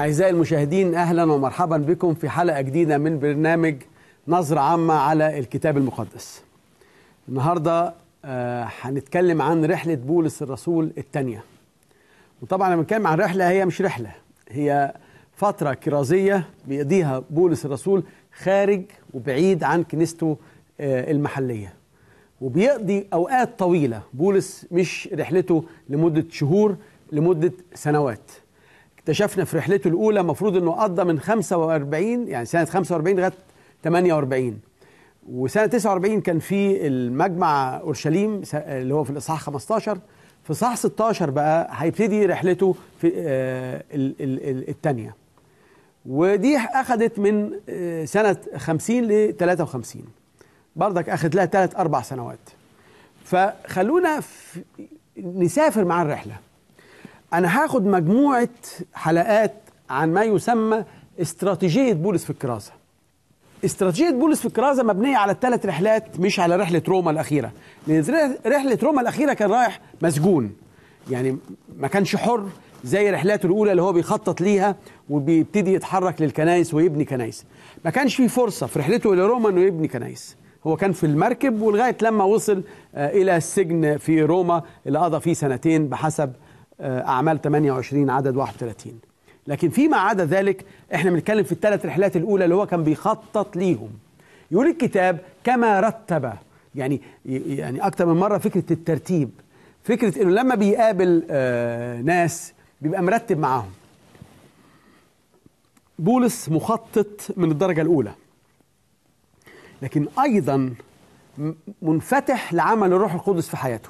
أعزائي المشاهدين أهلا ومرحبا بكم في حلقة جديدة من برنامج نظرة عامة على الكتاب المقدس النهاردة آه، هنتكلم عن رحلة بولس الرسول الثانية وطبعا لما نتكلم عن رحلة هي مش رحلة هي فترة كرازية بيقضيها بولس الرسول خارج وبعيد عن كنيسته آه، المحلية وبيقضي أوقات طويلة بولس مش رحلته لمدة شهور لمدة سنوات اكتشفنا في رحلته الاولى المفروض انه قضى من 45 يعني سنه 45 لغايه 48 وسنه 49 كان في المجمع اورشليم اللي هو في الاصحاح 15 في صح 16 بقى هيبتدي رحلته في آه، الثانيه ودي اخذت من آه، سنه 50 ل 53 برضك اخذت لها ثلاث اربع سنوات فخلونا نسافر مع الرحله أنا هاخد مجموعة حلقات عن ما يسمى استراتيجية بولس في الكرازة استراتيجية بولس في الكرازة مبنية على الثلاث رحلات مش على رحلة روما الأخيرة لأن رحلة روما الأخيرة كان رايح مسجون يعني ما كانش حر زي رحلاته الأولى اللي هو بيخطط ليها وبيبتدي يتحرك للكنائس ويبني كنائس ما كانش في فرصة في رحلته إلى روما إنه يبني كنائس هو كان في المركب ولغاية لما وصل آه، إلى السجن في روما اللي قضى فيه سنتين بحسب آه، اعمال 28 عدد 31 لكن فيما عدا ذلك احنا بنتكلم في الثلاث رحلات الاولى اللي هو كان بيخطط ليهم يقول الكتاب كما رتب يعني يعني أكثر من مره فكره الترتيب فكره انه لما بيقابل آه، ناس بيبقى مرتب معاهم بولس مخطط من الدرجه الاولى لكن ايضا منفتح لعمل الروح القدس في حياته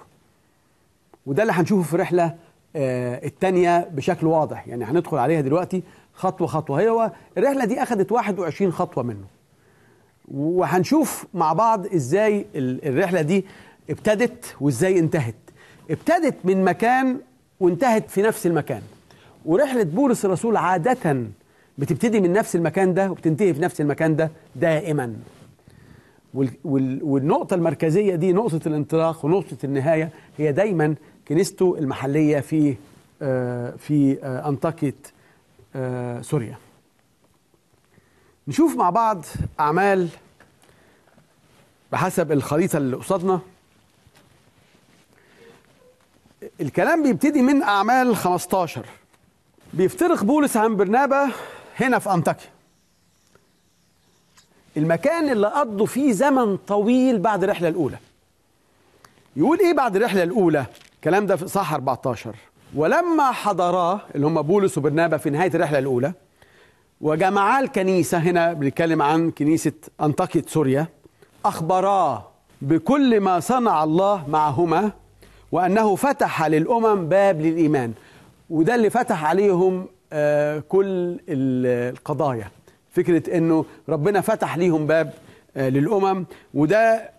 وده اللي هنشوفه في رحله آه، الثانيه بشكل واضح يعني هندخل عليها دلوقتي خطوه خطوه هي الرحله دي أخدت 21 خطوه منه وهنشوف مع بعض ازاي الرحله دي ابتدت وازاي انتهت ابتدت من مكان وانتهت في نفس المكان ورحله بولس الرسول عاده بتبتدي من نفس المكان ده وبتنتهي في نفس المكان ده دائما والنقطة المركزية دي نقطة الانطلاق ونقطة النهاية هي دايما كنيسته المحلية في آه، في آه، أنطاكية آه، سوريا نشوف مع بعض أعمال بحسب الخريطة اللي قصادنا الكلام بيبتدي من أعمال 15 بيفترق بولس عن برنابا هنا في أنطاكيا المكان اللي قضوا فيه زمن طويل بعد الرحلة الأولى يقول إيه بعد الرحلة الأولى؟ الكلام ده في صح 14 ولما حضراه اللي هم بولس وبرنابا في نهايه الرحله الاولى وجمعا الكنيسه هنا بنتكلم عن كنيسه انطاكيه سوريا اخبراه بكل ما صنع الله معهما وانه فتح للامم باب للايمان وده اللي فتح عليهم آه، كل القضايا فكره انه ربنا فتح ليهم باب آه، للامم وده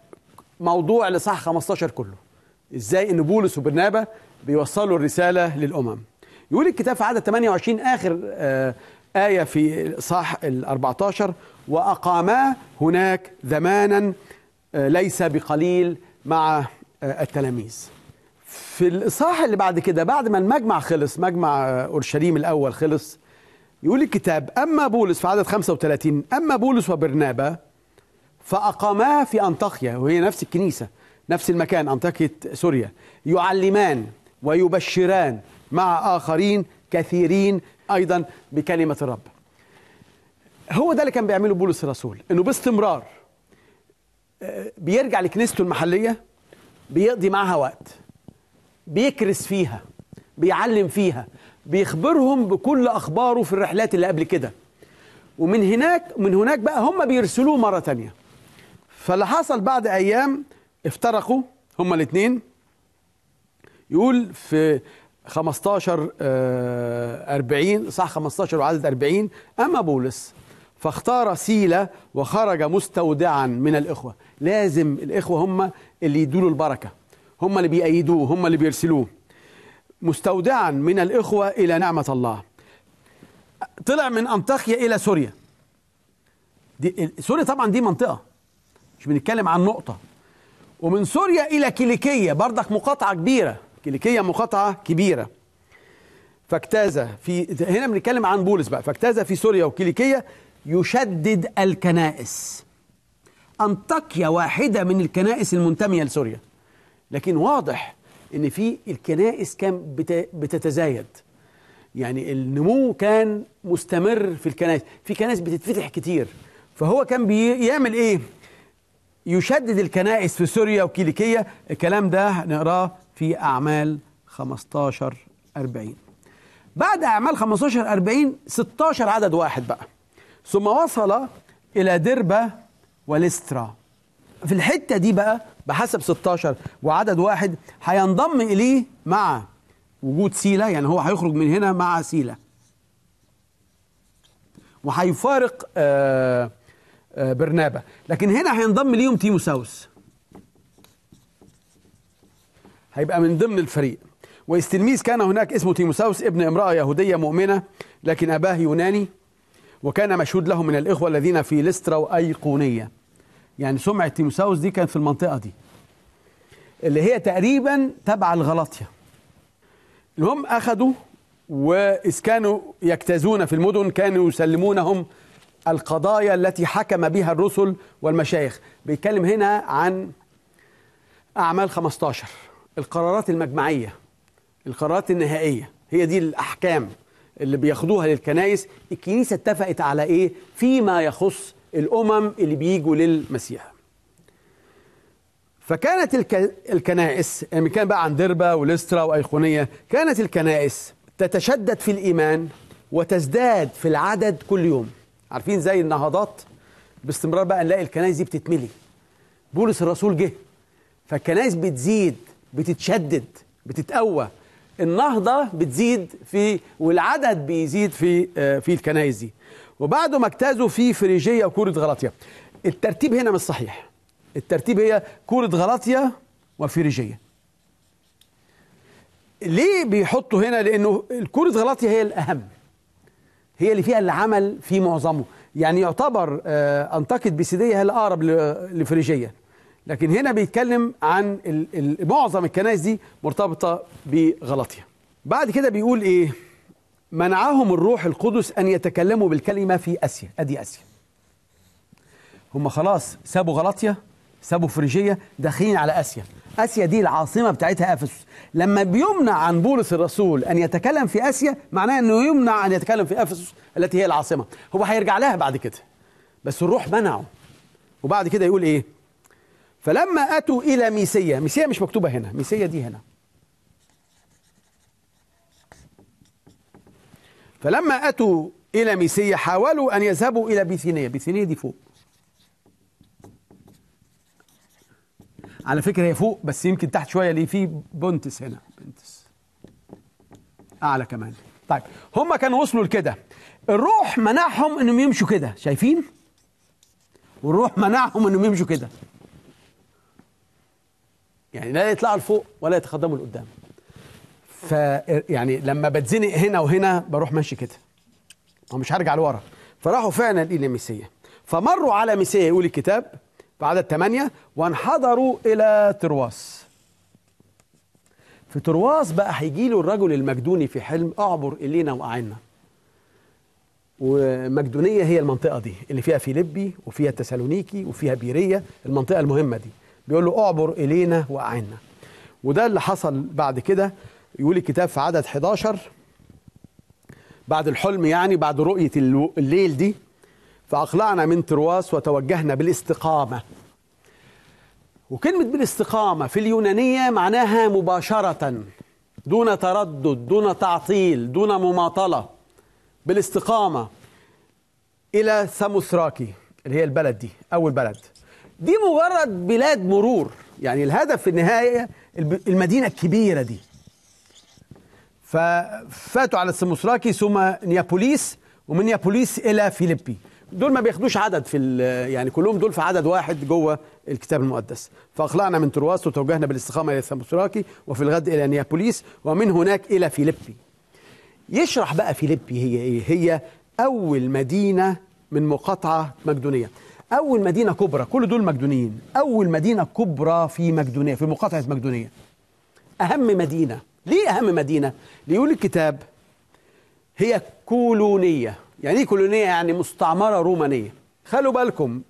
موضوع لصح 15 كله ازاي ان بولس وبرنابا بيوصلوا الرساله للامم يقول الكتاب في عدد 28 اخر آه، ايه في صح ال 14 واقاما هناك زمانا آه، ليس بقليل مع آه، التلاميذ في الإصحاح اللي بعد كده بعد ما المجمع خلص مجمع أورشليم الأول خلص يقول الكتاب أما بولس في عدد 35 أما بولس وبرنابا فأقاماه في أنطاخيا وهي نفس الكنيسة نفس المكان أنطاكية سوريا يعلمان ويبشران مع آخرين كثيرين أيضا بكلمة الرب هو ده اللي كان بيعمله بولس الرسول انه باستمرار آه، بيرجع لكنيسته المحليه بيقضي معها وقت بيكرس فيها بيعلم فيها بيخبرهم بكل اخباره في الرحلات اللي قبل كده ومن هناك من هناك بقى هم بيرسلوه مره تانية فاللي حصل بعد ايام افترقوا هما الاثنين يقول في 15 40 آه، صح 15 وعدد 40 أما بولس فاختار سيلة وخرج مستودعا من الإخوة لازم الإخوة هم اللي يدوا له البركة هم اللي بيأيدوه هم اللي بيرسلوه مستودعا من الإخوة إلى نعمة الله طلع من أنطاكيا إلى سوريا دي سوريا طبعا دي منطقة مش بنتكلم عن نقطة ومن سوريا إلى كيليكية برضك مقاطعة كبيرة كيليكية مقاطعة كبيرة فاجتاز في هنا بنتكلم عن بولس بقى فاجتاز في سوريا وكيليكية يشدد الكنائس أنطاكيا واحدة من الكنائس المنتمية لسوريا لكن واضح ان في الكنائس كان بتتزايد يعني النمو كان مستمر في الكنائس في كنائس بتتفتح كتير فهو كان بيعمل ايه يشدد الكنائس في سوريا وكيليكية الكلام ده نقراه في أعمال 15 40 بعد أعمال 15 40 16 عدد واحد بقى ثم وصل إلى دربة والاسترا في الحتة دي بقى بحسب 16 وعدد واحد هينضم إليه مع وجود سيلة يعني هو هيخرج من هنا مع سيلة وهيفارق آه آه، برنابا لكن هنا هينضم ليهم تيمو ساوس هيبقى من ضمن الفريق وإذ تلميذ كان هناك اسمه تيموساوس ابن امرأة يهودية مؤمنة لكن أباه يوناني وكان مشهود له من الإخوة الذين في لسترا وأيقونية يعني سمعة تيموساوس دي كانت في المنطقة دي اللي هي تقريبا تبع الغلطية المهم أخذوا وإذ كانوا يجتازون في المدن كانوا يسلمونهم القضايا التي حكم بها الرسل والمشايخ بيتكلم هنا عن أعمال 15 القرارات المجمعية القرارات النهائية هي دي الأحكام اللي بياخدوها للكنائس الكنيسة اتفقت على إيه فيما يخص الأمم اللي بيجوا للمسيح فكانت الك... الكنائس يعني كان بقى عن دربة ولسترا وأيقونية كانت الكنائس تتشدد في الإيمان وتزداد في العدد كل يوم عارفين زي النهضات باستمرار بقى نلاقي الكنائس دي بتتملي بولس الرسول جه فالكنائس بتزيد بتتشدد بتتقوى النهضة بتزيد في والعدد بيزيد في آه، في الكنائس دي وبعد ما اجتازوا في فريجية وكورة غلطية الترتيب هنا مش صحيح الترتيب هي كورة غلطية وفريجية ليه بيحطوا هنا لأنه كورة غلطية هي الأهم هي اللي فيها العمل في معظمه يعني يعتبر آه، انتقد بيسيدية هي الأقرب لفريجية لكن هنا بيتكلم عن معظم الكنائس دي مرتبطة بغلطية بعد كده بيقول إيه منعهم الروح القدس أن يتكلموا بالكلمة في أسيا أدي أسيا هم خلاص سابوا غلطية سابوا فريجية داخلين على آسيا اسيا دي العاصمه بتاعتها افسس لما بيمنع عن بولس الرسول ان يتكلم في اسيا معناه انه يمنع ان يتكلم في افسس التي هي العاصمه هو هيرجع لها بعد كده بس الروح منعه وبعد كده يقول ايه فلما اتوا الى ميسيا ميسيا مش مكتوبه هنا ميسيا دي هنا فلما اتوا الى ميسيا حاولوا ان يذهبوا الى بيثينيه بيثينيه دي فوق على فكره هي فوق بس يمكن تحت شويه ليه في بونتس هنا بنتس اعلى كمان طيب هم كانوا وصلوا لكده الروح منعهم انهم يمشوا كده شايفين والروح منعهم انهم يمشوا كده يعني لا يطلعوا لفوق ولا يتقدموا لقدام ف يعني لما بتزنق هنا وهنا بروح ماشي كده ومش هرجع لورا فراحوا فعلا الى ميسيه فمروا على ميسيه يقول الكتاب في عدد 8 وانحدروا إلى ترواس في ترواس بقى هيجي له الرجل المجدوني في حلم اعبر إلينا وأعنا ومجدونية هي المنطقة دي اللي فيها فيلبي وفيها تسالونيكي وفيها بيرية المنطقة المهمة دي بيقول له اعبر إلينا وأعنا وده اللي حصل بعد كده يقول الكتاب في عدد 11 بعد الحلم يعني بعد رؤية الليل دي فأقلعنا من ترواس وتوجهنا بالاستقامة وكلمة بالاستقامة في اليونانية معناها مباشرة دون تردد دون تعطيل دون مماطلة بالاستقامة إلى ساموثراكي اللي هي البلد دي أول بلد دي مجرد بلاد مرور يعني الهدف في النهاية المدينة الكبيرة دي ففاتوا على ساموثراكي ثم نيابوليس ومن نيابوليس إلى فيليبي دول ما بياخدوش عدد في يعني كلهم دول في عدد واحد جوه الكتاب المقدس فاقلعنا من ترواس وتوجهنا بالاستقامه الى سموثراكي وفي الغد الى نيابوليس ومن هناك الى فيلبي يشرح بقى فيلبي هي ايه هي اول مدينه من مقاطعه مقدونيه اول مدينه كبرى كل دول مقدونيين اول مدينه كبرى في مقدونيه في مقاطعه مقدونيه اهم مدينه ليه اهم مدينه ليقول الكتاب هي كولونيه يعني ايه كولونيه يعني مستعمره رومانيه خلوا بالكم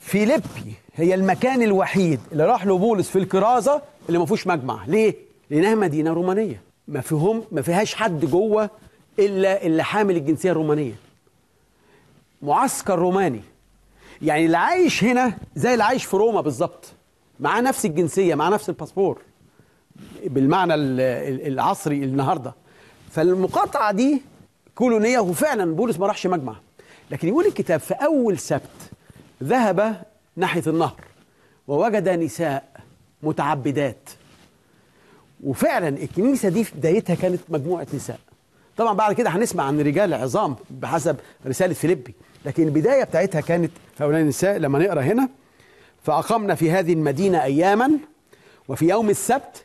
فيليبي هي المكان الوحيد اللي راح له بولس في الكرازه اللي ما فيهوش مجمع ليه لانها مدينه رومانيه ما فيهم ما فيهاش حد جوه الا اللي حامل الجنسيه الرومانيه معسكر روماني يعني اللي عايش هنا زي اللي عايش في روما بالظبط معاه نفس الجنسيه معاه نفس الباسبور بالمعنى العصري النهارده فالمقاطعه دي كولونيه وفعلا بولس ما راحش مجمع لكن يقول الكتاب في اول سبت ذهب ناحيه النهر ووجد نساء متعبدات وفعلا الكنيسه دي في بدايتها كانت مجموعه نساء طبعا بعد كده هنسمع عن رجال عظام بحسب رساله فيليبي لكن البدايه بتاعتها كانت هؤلاء النساء لما نقرا هنا فاقمنا في هذه المدينه اياما وفي يوم السبت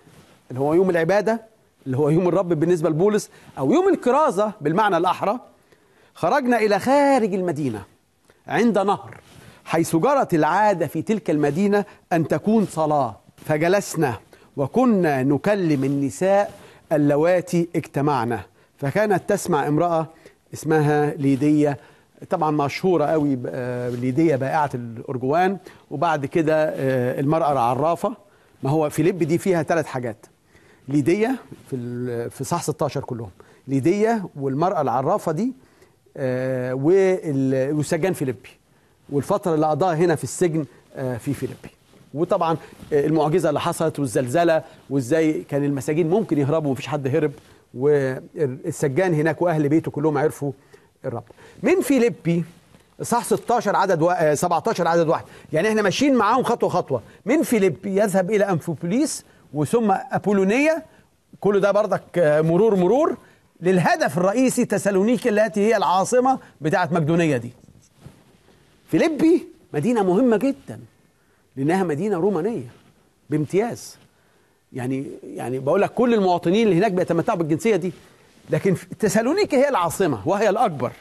اللي هو يوم العباده اللي هو يوم الرب بالنسبة لبولس أو يوم الكرازة بالمعنى الأحرى خرجنا إلى خارج المدينة عند نهر حيث جرت العادة في تلك المدينة أن تكون صلاة فجلسنا وكنا نكلم النساء اللواتي اجتمعنا فكانت تسمع امرأة اسمها ليدية طبعا مشهورة قوي آه، ليدية بائعة الأرجوان وبعد كده آه، المرأة العرافة ما هو فيليب دي فيها ثلاث حاجات ليديا في في صح 16 كلهم ليديا والمراه العرافه دي آه، والسجان فيليبي والفتره اللي قضاها هنا في السجن آه، في فيليبي وطبعا آه، المعجزه اللي حصلت والزلزله وازاي كان المساجين ممكن يهربوا ومفيش حد هرب والسجان هناك واهل بيته كلهم عرفوا الرب من فيليبي صح 16 عدد و... 17 عدد واحد يعني احنا ماشيين معاهم خطوه خطوه من فيليبي يذهب الى انفوبوليس وثم أبولونية كل ده بردك آه، مرور مرور للهدف الرئيسي تسالونيكي التي هي العاصمة بتاعة مقدونية دي فيليبي مدينة مهمة جدا لأنها مدينة رومانية بامتياز يعني يعني بقول لك كل المواطنين اللي هناك بيتمتعوا بالجنسية دي لكن تسالونيكي هي العاصمة وهي الأكبر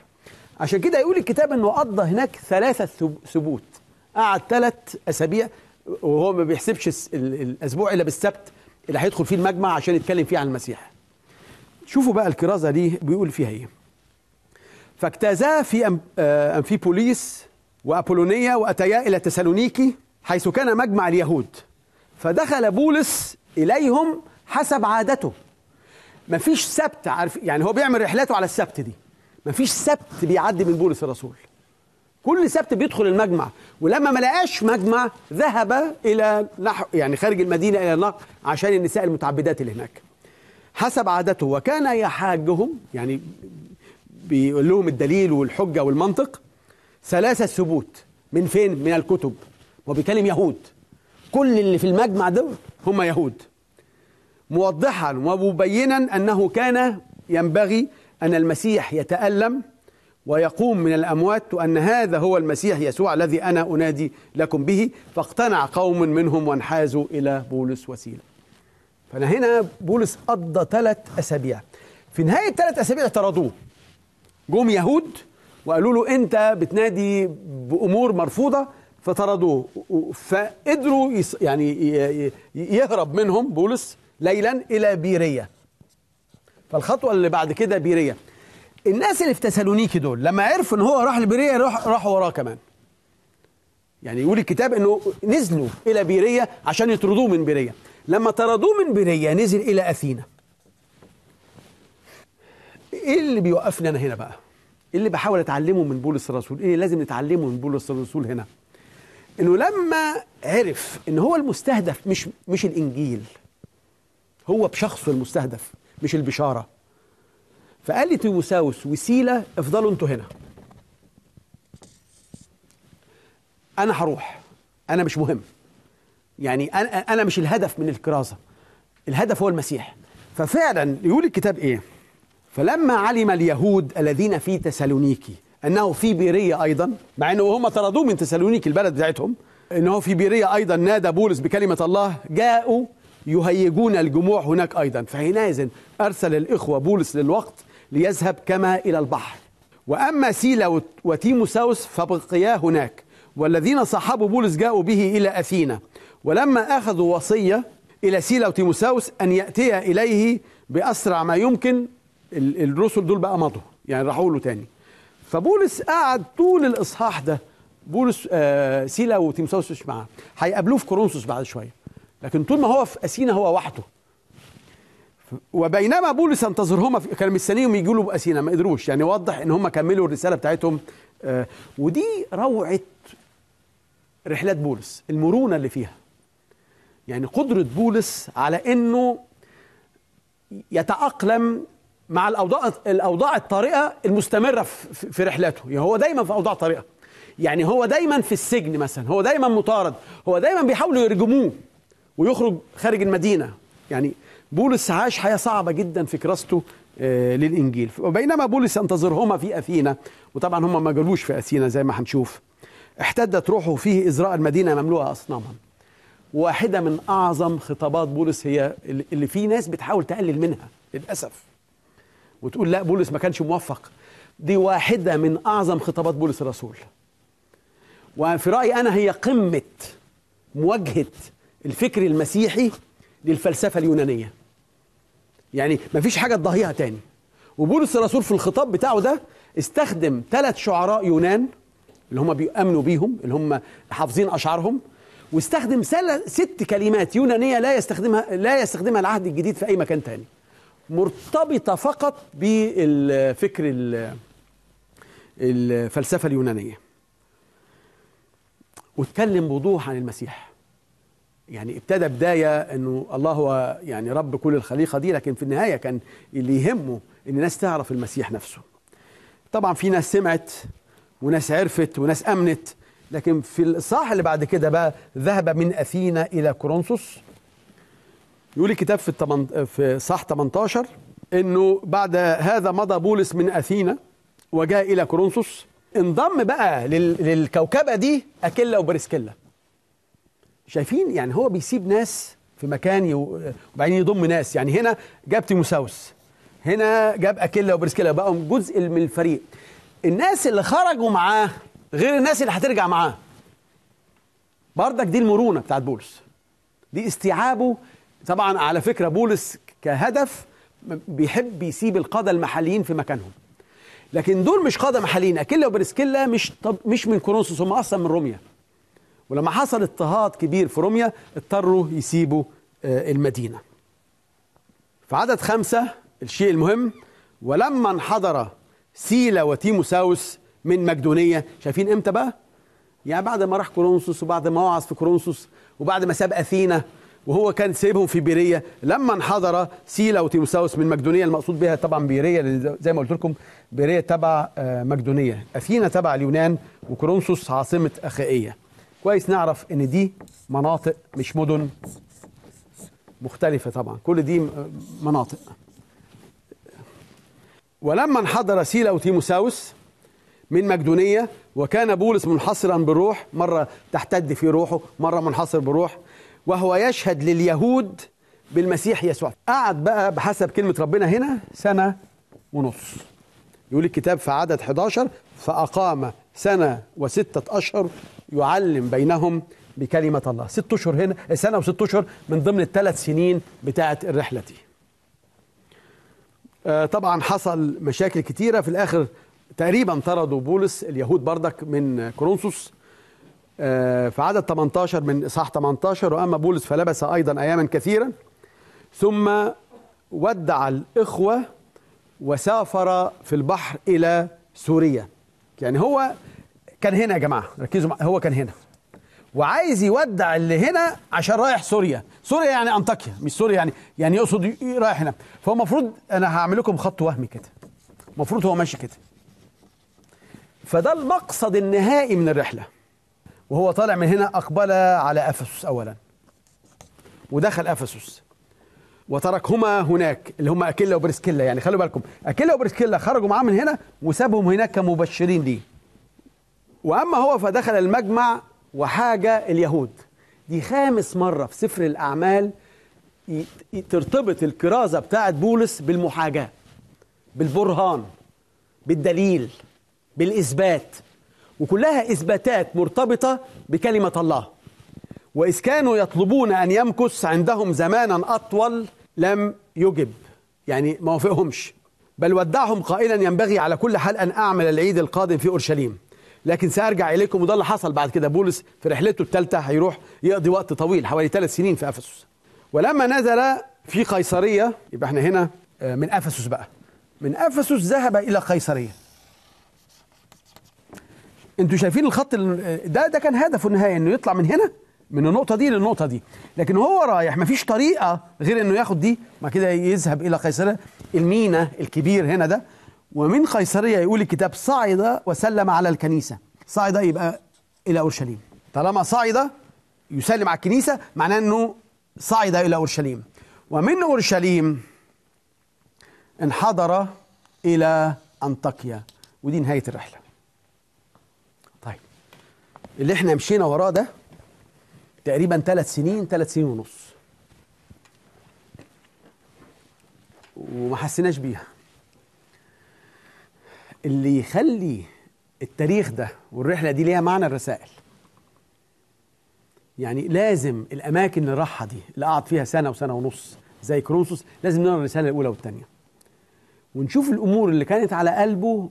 عشان كده يقول الكتاب انه قضى هناك ثلاثة ثبوت قعد ثلاث أسابيع وهو ما بيحسبش الاسبوع الا بالسبت اللي هيدخل فيه المجمع عشان يتكلم فيه عن المسيح شوفوا بقى الكرازه دي بيقول فيها ايه فاجتازا في امفيبوليس آه، وأبولونيا وأتيا إلى تسالونيكي حيث كان مجمع اليهود فدخل بولس إليهم حسب عادته مفيش سبت عارف يعني هو بيعمل رحلاته على السبت دي مفيش سبت بيعدي من بولس الرسول كل سبت بيدخل المجمع ولما ما لقاش مجمع ذهب الى نحو يعني خارج المدينه الى النهر عشان النساء المتعبدات اللي هناك حسب عادته وكان يحاجهم يعني بيقول لهم الدليل والحجه والمنطق ثلاثة ثبوت من فين؟ من الكتب وبيكلم يهود كل اللي في المجمع دول هم يهود موضحا ومبينا أنه كان ينبغي أن المسيح يتألم ويقوم من الأموات وأن هذا هو المسيح يسوع الذي أنا أنادي لكم به فاقتنع قوم منهم وانحازوا إلى بولس وسيلة فأنا هنا بولس قضى ثلاث أسابيع في نهاية ثلاث أسابيع طردوه جم يهود وقالوا له أنت بتنادي بأمور مرفوضة فطردوه فقدروا يعني يهرب منهم بولس ليلا إلى بيرية فالخطوة اللي بعد كده بيرية الناس اللي في تسالونيكي دول لما عرفوا ان هو راح لبيريه راح راحوا وراه كمان يعني يقول الكتاب انه نزلوا الى بيريه عشان يطردوه من بيريه لما طردوه من بيريه نزل الى اثينا ايه اللي بيوقفنا انا هنا بقى ايه اللي بحاول اتعلمه من بولس الرسول ايه لازم نتعلمه من بولس الرسول هنا انه لما عرف ان هو المستهدف مش مش الانجيل هو بشخصه المستهدف مش البشاره فقال لي تيموساوس وسيلة افضلوا انتوا هنا أنا هروح أنا مش مهم يعني أنا, أنا مش الهدف من الكرازة الهدف هو المسيح ففعلا يقول الكتاب إيه فلما علم اليهود الذين في تسالونيكي أنه في بيرية أيضا مع أنه هم طردوه من تسالونيكي البلد بتاعتهم أنه في بيرية أيضا نادى بولس بكلمة الله جاءوا يهيجون الجموع هناك أيضا فحينئذ أرسل الإخوة بولس للوقت ليذهب كما إلى البحر وأما سيلا وتيموساوس فبقيا هناك والذين صاحبوا بولس جاءوا به إلى أثينا ولما أخذوا وصية إلى سيلا وتيموساوس أن يأتيا إليه بأسرع ما يمكن الرسل دول بقى مضوا يعني راحوا له تاني فبولس قعد طول الإصحاح ده بولس آه سيلا وتيموساوس مش معاه هيقابلوه في كورنثوس بعد شوية لكن طول ما هو في أثينا هو وحده وبينما بولس انتظرهما كان مستنيهم يجوا له باسينا ما قدروش يعني وضح ان هم كملوا الرساله بتاعتهم آه، ودي روعه رحلات بولس المرونه اللي فيها يعني قدره بولس على انه يتاقلم مع الاوضاع الاوضاع الطارئه المستمره في رحلاته يعني هو دايما في اوضاع طارئه يعني هو دايما في السجن مثلا هو دايما مطارد هو دايما بيحاولوا يرجموه ويخرج خارج المدينه يعني بولس عاش حياة صعبة جدا في كراسته آه، للإنجيل وبينما بولس ينتظرهما في أثينا وطبعا هم ما جالوش في أثينا زي ما هنشوف احتدت روحه فيه إزراء المدينة مملوءة أصناما واحدة من أعظم خطابات بولس هي اللي في ناس بتحاول تقلل منها للأسف وتقول لا بولس ما كانش موفق دي واحدة من أعظم خطابات بولس الرسول وفي رأيي أنا هي قمة مواجهة الفكر المسيحي للفلسفة اليونانية يعني مفيش حاجة تضاهيها تاني وبولس الرسول في الخطاب بتاعه ده استخدم ثلاث شعراء يونان اللي هم بيؤمنوا بيهم اللي هم حافظين أشعارهم واستخدم ست كلمات يونانية لا يستخدمها لا يستخدمها العهد الجديد في أي مكان تاني مرتبطة فقط بالفكر الفلسفة اليونانية واتكلم بوضوح عن المسيح يعني ابتدى بدايه انه الله هو يعني رب كل الخليقه دي لكن في النهايه كان اللي يهمه ان الناس تعرف المسيح نفسه. طبعا في ناس سمعت وناس عرفت وناس امنت لكن في الاصحاح اللي بعد كده بقى ذهب من اثينا الى كورنثوس يقول الكتاب في في صح 18 انه بعد هذا مضى بولس من اثينا وجاء الى كورنثوس انضم بقى للكوكبه دي اكيلا وبريسكيلا شايفين يعني هو بيسيب ناس في مكان وبعدين يضم ناس يعني هنا جاب تيموساوس هنا جاب اكيلا وبرسكيلا بقوا جزء من الفريق الناس اللي خرجوا معاه غير الناس اللي هترجع معاه بردك دي المرونه بتاعت بولس دي استيعابه طبعا على فكره بولس كهدف بيحب يسيب القاده المحليين في مكانهم لكن دول مش قاده محليين اكيلا وبرسكيلا مش طب مش من كورنثوس هم اصلا من روميا ولما حصل اضطهاد كبير في روميا اضطروا يسيبوا آه، المدينة في عدد خمسة الشيء المهم ولما انحدر سيلا وتيموساوس من مقدونية شايفين امتى بقى؟ يعني بعد ما راح كورنثوس وبعد ما وعظ في كورنثوس وبعد ما ساب اثينا وهو كان سايبهم في بيرية لما انحدر سيلا وتيموساوس من مقدونية المقصود بها طبعا بيرية زي ما قلت لكم بيرية تبع آه، مقدونية أثينا تبع اليونان وكورنثوس عاصمة أخائية كويس نعرف ان دي مناطق مش مدن مختلفة طبعا كل دي مناطق ولما انحدر سيلا وتيموساوس من مقدونية وكان بولس منحصرا بالروح مرة تحتد في روحه مرة منحصر بالروح وهو يشهد لليهود بالمسيح يسوع قعد بقى بحسب كلمة ربنا هنا سنة ونص يقول الكتاب في عدد 11 فأقام سنة وستة أشهر يعلم بينهم بكلمة الله ست أشهر هنا سنة وست أشهر من ضمن الثلاث سنين بتاعة الرحلة دي آه، طبعا حصل مشاكل كتيرة في الآخر تقريبا طردوا بولس اليهود بردك من كورنثوس آه، في عدد 18 من إصحاح 18 وأما بولس فلبس أيضا أياما كثيرا ثم ودع الإخوة وسافر في البحر إلى سوريا يعني هو كان هنا يا جماعه ركزوا هو كان هنا وعايز يودع اللي هنا عشان رايح سوريا سوريا يعني انطاكيا مش سوريا يعني يعني يقصد رايح هنا فهو المفروض انا هعمل لكم خط وهمي كده المفروض هو ماشي كده فده المقصد النهائي من الرحله وهو طالع من هنا اقبل على افسس اولا ودخل افسس وتركهما هناك اللي هم اكيلا وبرسكيلا يعني خلوا بالكم اكيلا وبرسكيلا خرجوا معاه من هنا وسابهم هناك كمبشرين ليه وأما هو فدخل المجمع وحاجة اليهود دي خامس مرة في سفر الأعمال ترتبط الكرازة بتاعة بولس بالمحاجاة بالبرهان بالدليل بالإثبات وكلها إثباتات مرتبطة بكلمة الله وإذ كانوا يطلبون أن يمكث عندهم زمانا أطول لم يجب يعني ما وافقهمش بل ودعهم قائلا ينبغي على كل حال أن أعمل العيد القادم في أورشليم لكن سارجع اليكم وده اللي حصل بعد كده بولس في رحلته الثالثه هيروح يقضي وقت طويل حوالي ثلاث سنين في افسس ولما نزل في قيصريه يبقى احنا هنا آه، من افسس بقى من افسس ذهب الى قيصريه انتوا شايفين الخط آه، ده ده كان هدفه النهائي انه يطلع من هنا من النقطه دي للنقطه دي لكن هو رايح ما فيش طريقه غير انه ياخد دي ما كده يذهب الى قيصريه المينا الكبير هنا ده ومن قيصرية يقول الكتاب صعد وسلم على الكنيسة صعد يبقى إلى أورشليم طالما صعد يسلم على الكنيسة معناه أنه صعد إلى أورشليم ومن أورشليم انحدر إلى أنطاكيا ودي نهاية الرحلة طيب اللي احنا مشينا وراه ده تقريبا ثلاث سنين ثلاث سنين ونص وما حسيناش بيها اللي يخلي التاريخ ده والرحله دي ليها معنى الرسائل يعني لازم الاماكن اللي راحها دي اللي قعد فيها سنه وسنه ونص زي كرونسوس لازم نقرا الرساله الاولى والثانيه ونشوف الامور اللي كانت على قلبه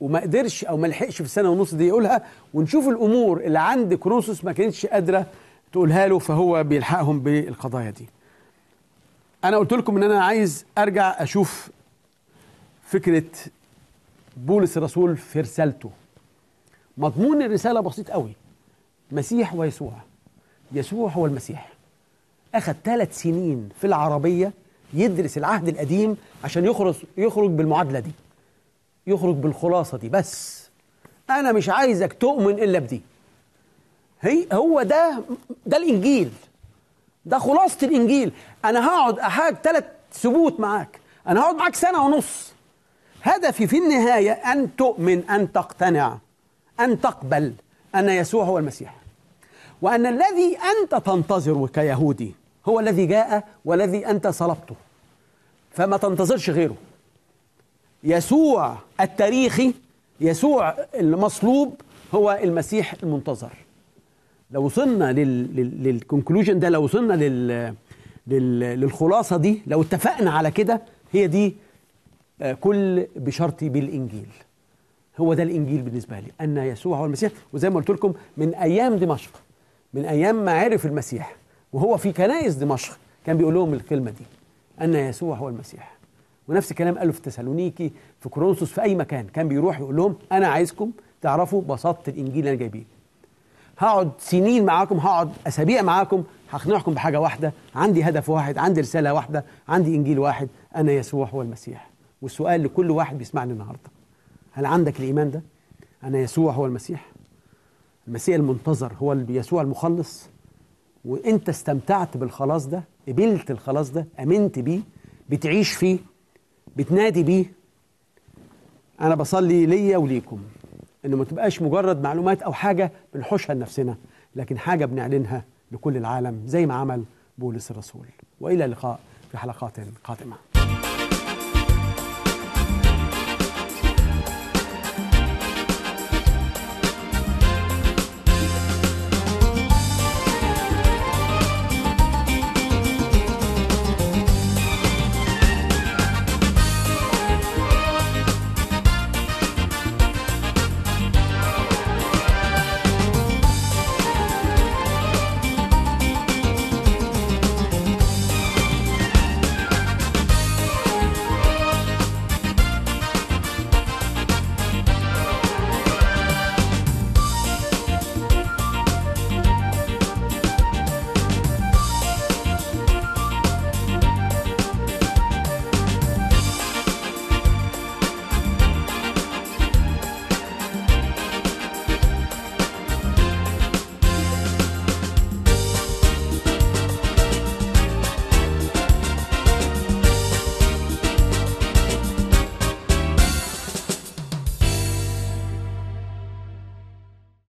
وما قدرش او ما لحقش في السنه ونص دي يقولها ونشوف الامور اللي عند كرونسوس ما كانتش قادره تقولها له فهو بيلحقهم بالقضايا دي انا قلت لكم ان انا عايز ارجع اشوف فكره بولس الرسول في رسالته مضمون الرسالة بسيط قوي مسيح ويسوع يسوع هو المسيح أخذ ثلاث سنين في العربية يدرس العهد القديم عشان يخرج يخرج بالمعادلة دي يخرج بالخلاصة دي بس أنا مش عايزك تؤمن إلا بدي هي هو ده ده الإنجيل ده خلاصة الإنجيل أنا هقعد أحاج ثلاث ثبوت معاك أنا هقعد معاك سنة ونص هدفي في النهاية أن تؤمن أن تقتنع أن تقبل أن يسوع هو المسيح وأن الذي أنت تنتظره كيهودي هو الذي جاء والذي أنت صلبته فما تنتظرش غيره يسوع التاريخي يسوع المصلوب هو المسيح المنتظر لو وصلنا للكونكلوجن ده لو وصلنا لل للخلاصه دي لو اتفقنا على كده هي دي آه، كل بشرطي بالإنجيل هو ده الإنجيل بالنسبة لي أن يسوع هو المسيح وزي ما قلت لكم من أيام دمشق من أيام ما عرف المسيح وهو في كنائس دمشق كان بيقول لهم الكلمة دي أن يسوع هو المسيح ونفس الكلام قاله في تسالونيكي في كورنثوس في أي مكان كان بيروح يقول لهم أنا عايزكم تعرفوا بساطة الإنجيل اللي أنا جايبيه هقعد سنين معاكم هقعد أسابيع معاكم هقنعكم بحاجة واحدة عندي هدف واحد عندي رسالة واحدة عندي إنجيل واحد أنا يسوع هو المسيح والسؤال لكل واحد بيسمعني النهارده هل عندك الإيمان ده؟ أنا يسوع هو المسيح المسيح المنتظر هو يسوع المخلص وأنت استمتعت بالخلاص ده قبلت الخلاص ده أمنت بيه بتعيش فيه بتنادي بيه أنا بصلي ليا وليكم إنه ما تبقاش مجرد معلومات أو حاجة بنحوشها لنفسنا لكن حاجة بنعلنها لكل العالم زي ما عمل بولس الرسول وإلى اللقاء في حلقات قادمه